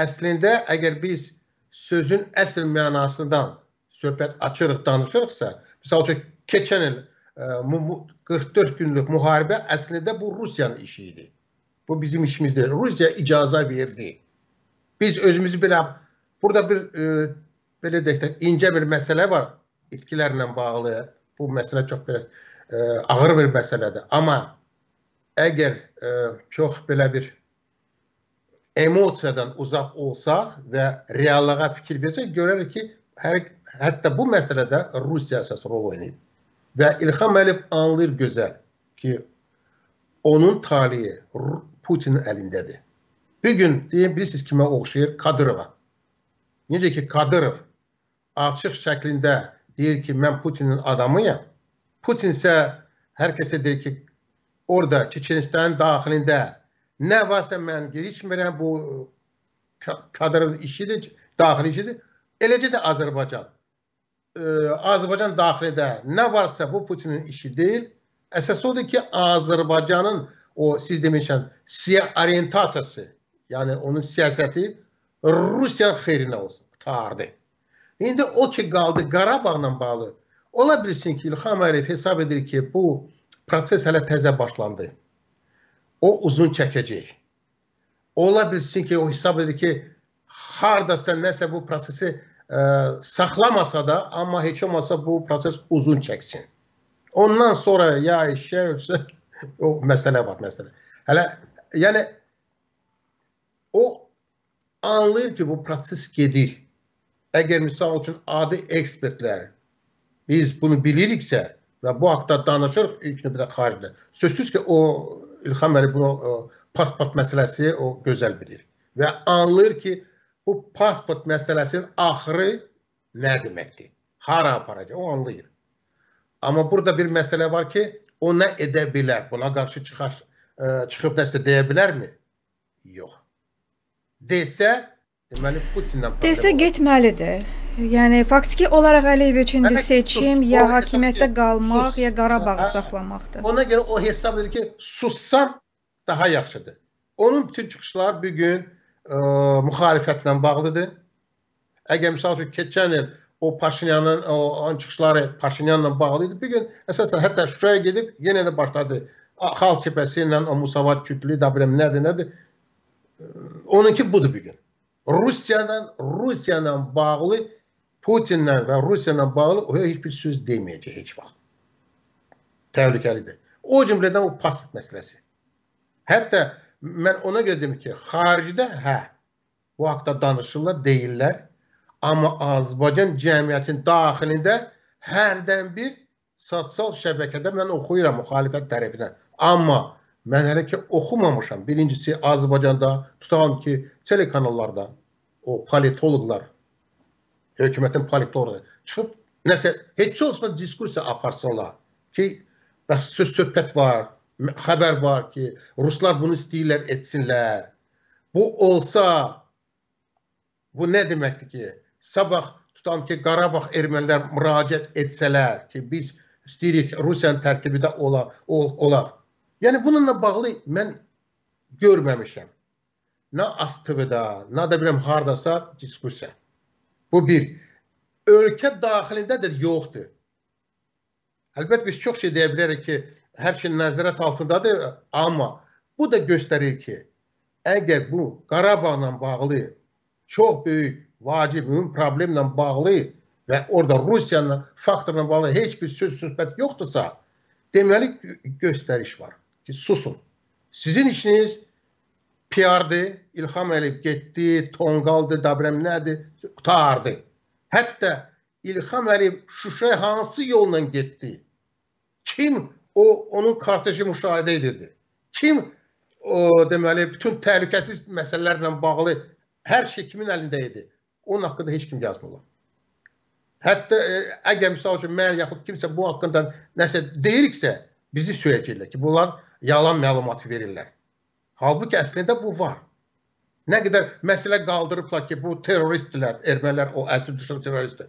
Əslində əgər biz sözün əsl mənasından söhbət açırıq, danışırıqsa, məsəl üçün keçən il ə, e, 44 günlük müharibə əslində bu Rusiyanın işi idi. Bu bizim işimiz deyil. Rusiya icaza verdi. Biz özümüzü belə burada bir e, belə deyək də incə bir məsələ var itkilərlə bağlı. Bu məsələ çox belə e, ağır bir məsələdir. Amma əgər e, çox belə bir emosiyadan uzaq olsaq və reallığa fikir versək, görərik ki, hər, hətta bu məsələdə Rusiya əsas rol oynayıb. Və İlham Əliyev anlayır gözəl ki, onun taliyi Putinin əlindədir. Bir gün deyim, bilirsiniz kimə oxşayır? Kadırova. Necə ki, Kadırov açıq şəklində deyir ki, mən Putinin adamıyam. Putin isə hər kəsə deyir ki, orada Çeçenistanın daxilində Nə varsa mən girişmirəm, bu kadrın işidir, daxili işidir. Eləcə də Azərbaycan. Ee, Azərbaycan daxilidə nə varsa bu Putinin işi deyil. Əsas odur ki, Azərbaycanın o siz demişəm, siyah orientasiyası, yəni onun siyasəti Rusiyanın xeyrinə olsun, qutardı. İndi o ki qaldı Qarabağla bağlı. Ola bilsin ki, İlham Əliyev hesab edir ki, bu proses hələ təzə başlandı o uzun çəkəcək. Ola bilsin ki, o hesab edir ki, hardasa nəsə bu prosesi ə, e, saxlamasa da, amma heç olmasa bu proses uzun çəksin. Ondan sonra ya işə ölsə, o məsələ var, məsələ. Hələ, yəni, o anlayır ki, bu proses gedir. Əgər misal üçün adi ekspertlər, biz bunu biliriksə və bu haqda danışırıq ilk növbədə xaricdə, sözsüz ki, o İlxan müəllim bu ə, pasport məsələsi o gözəl bilir və anlayır ki, bu pasport məsələsinin axırı nə deməkdir? Hara aparacaq? O anlayır. Amma burada bir məsələ var ki, o nə edə bilər? Buna qarşı çıxar, ə, e, çıxıb nəsə deyə bilərmi? Yox. Desə, deməli Putinlə Desə getməlidir. Yəni faktiki olaraq Əliyev üçün də seçim ya hakimiyyətdə qalmaq, ya Qarabağı hə, hə. saxlamaqdır. Ona görə o hesab edir ki, sussam daha yaxşıdır. Onun bütün çıxışları bu gün ə, e, müxarifətlə bağlıdır. Əgər məsəl üçün keçən il o Paşinyanın o an çıxışları Paşinyanla bağlı idi. Bu gün əsasən hətta Şuşaya gedib yenə də başladı. Xalq cəbhəsi ilə o musavat kütləvi dabrəm nədir, nədir? E, onunki budur bu gün. Rusiyadan Rusiyadan bağlı Putinlə və Rusiya ilə bağlı o heç bir söz deməyəcək heç vaxt. Təhlükəlidir. O cümlədən o pasport məsələsi. Hətta mən ona görə dedim ki, xaricdə hə, bu haqda danışırlar, deyirlər. Amma Azərbaycan cəmiyyətinin daxilində hərdən bir sosial şəbəkədə mən oxuyuram müxalifət tərəfindən. Amma mən hələ ki oxumamışam. Birincisi Azərbaycanda, tutalım ki, telekanallarda o politoloqlar hökumətin politoloqu çıxıb nəsə heç olsa diskussiya aparsınlar ki, bəs söz söhbət var, xəbər var ki, ruslar bunu istəyirlər, etsinlər. Bu olsa bu nə deməkdir ki, sabah tutam ki, Qarabağ ermənilər müraciət etsələr ki, biz istəyirik Rusiyanın tərkibində ola, ol, olaq. Yəni bununla bağlı mən görməmişəm. Nə ASTV-də, nə də biləm hardasa diskussiya. Bu bir. Ölkə daxilində də yoxdur. Əlbəttə biz çox şey deyə bilərik ki, hər şey nəzarət altındadır, amma bu da göstərir ki, əgər bu Qarabağla bağlı çox böyük, vacib, mühüm problemlə bağlı və orada Rusiyanın faktorla bağlı heç bir söz söhbət yoxdursa, deməli göstəriş var ki, susun. Sizin işiniz PR-dir, İlham Əliyev getdi, Tonqaldır, Dabrəm nədir, qutardı. Hətta İlham Əliyev Şuşaya hansı yolla getdi? Kim o onun korteji müşahidə edirdi? Kim o deməli bütün təhlükəsiz məsələlərlə bağlı hər şey kimin əlində idi? Onun haqqında heç kim yazmır. Hətta e, əgər misal üçün mən yaxud kimsə bu haqqında nəsə deyiriksə, bizi söyəcəklər ki, bunlar yalan məlumatı verirlər. Halbuki əslində bu var. Nə qədər məsələ qaldırıblar ki, bu terroristdirlər, ermənilər o əsl düşmən terroristdir.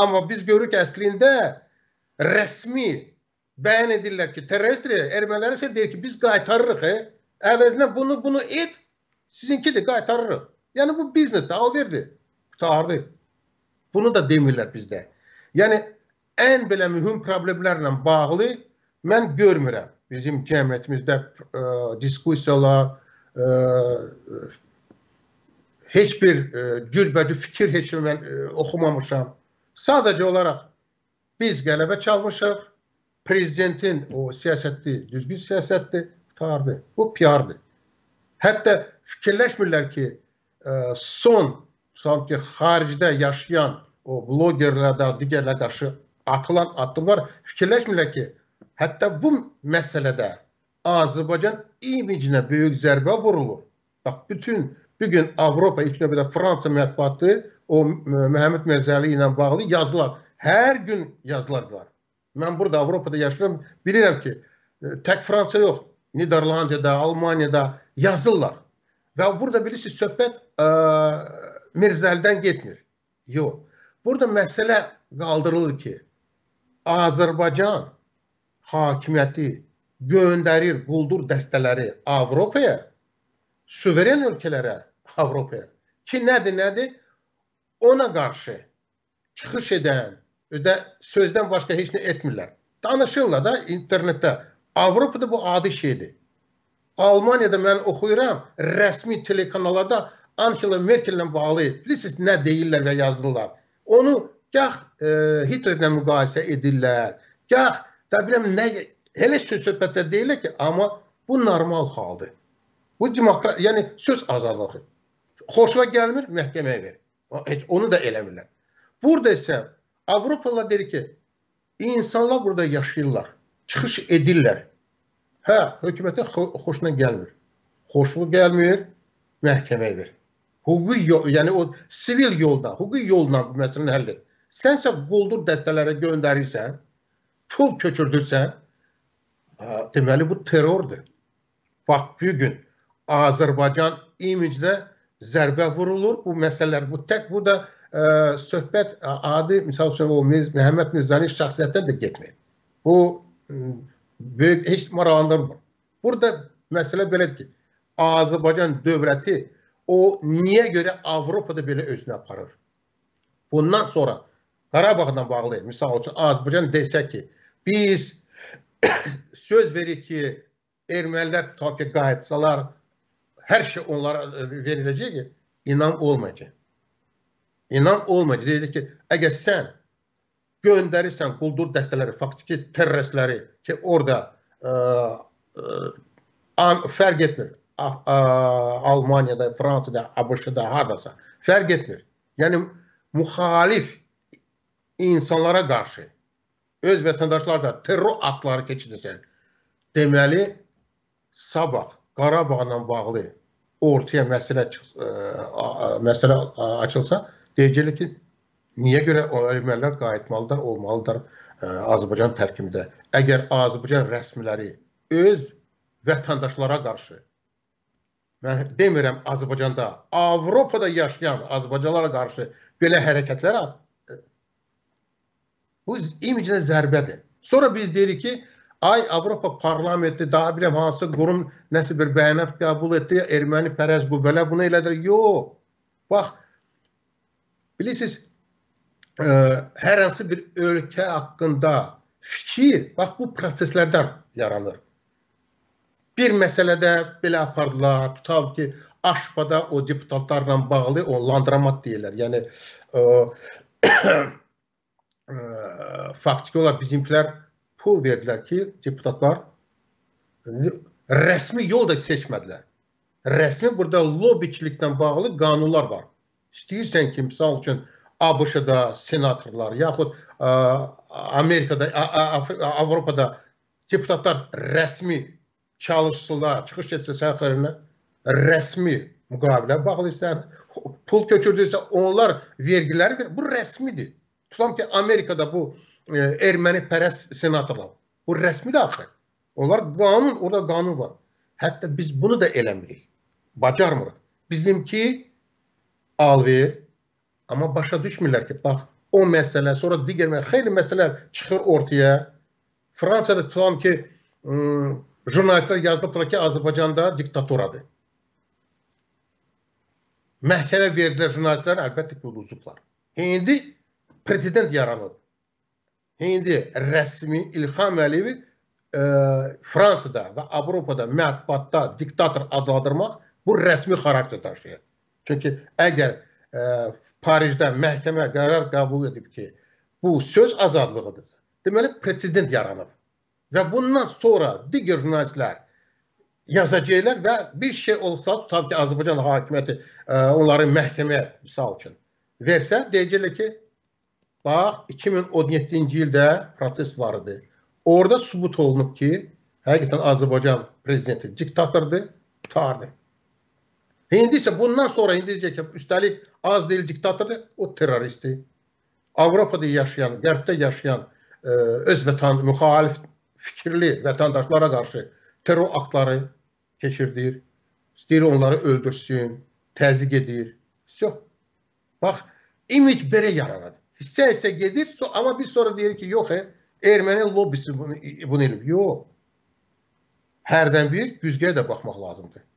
Amma biz görürük əslində rəsmi bəyan edirlər ki, terroristdir, ermənilər isə deyir ki, biz qaytarırıq, e? əvəzinə bunu bunu et, sizinkidir, qaytarırıq. Yəni bu biznesdir, al verdi, qutardı. Bunu da demirlər bizdə. Yəni ən belə mühüm problemlərlə bağlı mən görmürəm bizim cəmiyyətimizdə ə, e, diskussiyalar ə, e, heç bir ə, e, cürbəcü fikir heç mən ə, oxumamışam. Sadəcə olaraq biz qələbə çalmışıq. Prezidentin o siyasəti, düzgün siyasətdir, qutardı. Bu PR-dır. Hətta fikirləşmirlər ki, ə, son sanki xaricdə yaşayan o blogerlərdə digərlə qarşı atılan addımlar fikirləşmirlər ki, Hətta bu məsələdə Azərbaycan imicinə böyük zərbə vurulur. Bax, bütün bugün Avropa, ilk növbədə Fransa mətbuatı, o Məhəmməd Mərzəli ilə bağlı yazılar, hər gün yazılar var. Mən burada Avropada yaşayıram, bilirəm ki, e, tək Fransa yox, Niderlandiyada, Almaniyada yazırlar. Və burada bilirsiniz, söhbət ə, e, Mirzəlidən getmir. Yox. Burada məsələ qaldırılır ki, Azərbaycan hakimiyyəti göndərir quldur dəstələri Avropaya, suveren ölkələrə Avropaya ki, nədir, nədir? Ona qarşı çıxış edən, ödə sözdən başqa heç nə etmirlər. Danışırlar da internetdə. Avropada bu adi şeydir. Almaniyada mən oxuyuram, rəsmi telekanallarda Angela Merkel-lə bağlı bilirsiniz nə deyirlər və yazırlar. Onu gah e, Hitlerlə müqayisə edirlər, gah e, Də biləm nə elə söz-söhbətə deyilir ki, amma bu normal haldır. Bu demokrat, yəni söz azadlığı. Xoşuna gəlmir, məhkəməyə verir. Heç onu da eləmirlər. Burada isə Avropalılar deyir ki, insanlar burada yaşayırlar, çıxış edirlər. Hə, hökumətin xoşuna gəlmir. Xoşluğu gəlmir, məhkəməyə verir. Hüquqi yol, yəni o sivil yolda, hüquqi yolla bu məsələni həll edir. Sənsə quldur dəstələrə göndərirsən, pul köçürdürsə, deməli bu terrordur. Bax bu gün Azərbaycan imicdə zərbə vurulur. Bu məsələlər bu tək bu da ə, e, söhbət ə, e, adi məsəl üçün o Mirz, Məhəmməd Mirzənin şəxsiyyətinə də getmir. Bu ə, böyük heç maraqlandırmır. Burada məsələ belədir ki, Azərbaycan dövləti o niyə görə Avropada belə özünü aparır? Bundan sonra Qarabağla bağlı misal üçün Azərbaycan desək ki, Biz söz verir ki, ermənilər tutaq ki, qayıtsalar, hər şey onlara e, veriləcək ki, inan olmayacaq. İnan olmayacaq. Deyilir ki, əgər sən göndərirsən quldur dəstələri, faktiki terroristləri ki, orada ə, e, ə, e, fərq etmir. A, ə, Almaniyada, Fransada, ABŞ-da, hardasa fərq etmir. Yəni, müxalif insanlara qarşı öz vətəndaşlar da terror aktları keçirsən, deməli sabah Qarabağla bağlı ortaya məsələ ə, e, məsələ açılsa, deyəcəklər ki, niyə görə o ermənilər qayıtmalıdır, olmalıdır ə, e, Azərbaycan tərkibində. Əgər Azərbaycan rəsmiləri öz vətəndaşlara qarşı mən demirəm Azərbaycanda, Avropada yaşayan Azərbaycanlara qarşı belə hərəkətlər Bu imicinə zərbədir. Sonra biz deyirik ki, ay Avropa parlamenti daha biləm hansı qurum nəsə bir bəyanat qəbul etdi, erməni pərəz qüvvələr bunu elədir. Yox. Bax, bilirsiniz, ə, e, hər hansı bir ölkə haqqında fikir, bax bu proseslərdən yaranır. Bir məsələdə belə apardılar, tutalım ki, Aşpada o deputatlarla bağlı o landramat deyirlər. Yəni ə, e, faktiki olaraq bizimkilər pul verdilər ki, deputatlar rəsmi yol da seçmədilər. Rəsmi burada lobiçiliklə bağlı qanunlar var. İstəyirsən ki, misal üçün ABŞ-da senatorlar, yaxud ə, Amerikada, Avropada deputatlar rəsmi çalışsınlar, çıxış etsən xeyrinə, rəsmi müqavilə bağlıysan, pul köçürdüysə onlar vergilər verir. Bu rəsmidir. Tutam ki, Amerikada bu e, erməni pərəst senatorlar. Bu rəsmi də axı. Onlar qanun, orada qanun var. Hətta biz bunu da eləmirik. Bacarmırıq. Bizimki al ver, amma başa düşmürlər ki, bax, o məsələ, sonra digər məsələ, xeyli məsələlər çıxır ortaya. Fransada tutam ki, ıı, jurnalistlər yazılıblar ki, Azərbaycanda diktaturadır. Məhkəmə verdilər jurnalistlər, əlbəttə ki, uduzublar. İndi prezident yaranıb. İndi rəsmi İlham Əliyevi e, Fransada və Avropada mətbuatda diktator adlandırmaq bu rəsmi xarakter daşıyır. Çünki əgər e, Parisdə məhkəmə qərar qəbul edib ki, bu söz azadlığıdır. Deməli prezident yaranıb. Və bundan sonra digər jurnalistlər yazacaqlar və bir şey olsa, tutaq ki, Azərbaycan hakimiyyəti ə, e, onları məhkəməyə misal üçün versə, deyəcəklər ki, Bax, 2017-ci ildə proses var idi. Orada sübut olunub ki, həqiqətən Azərbaycan prezidenti diktatordur, tutardı. İndi isə bundan sonra indi deyəcək ki, üstəlik az deyil diktatordur, o terroristdir. Avropada yaşayan, qərbdə yaşayan ə, e, öz vətən müxalif fikirli vətəndaşlara qarşı terror aktları keçirdir. İstəyir onları öldürsün, təzyiq edir. Sö. Bax, imid belə yaranır. Hissə hissə gedir so ama biz sonra deyirik ki yox e, erməni lobisi bunu, bunu eləyib. Yox. Hərdən bir güzgəyə də baxmaq lazımdır.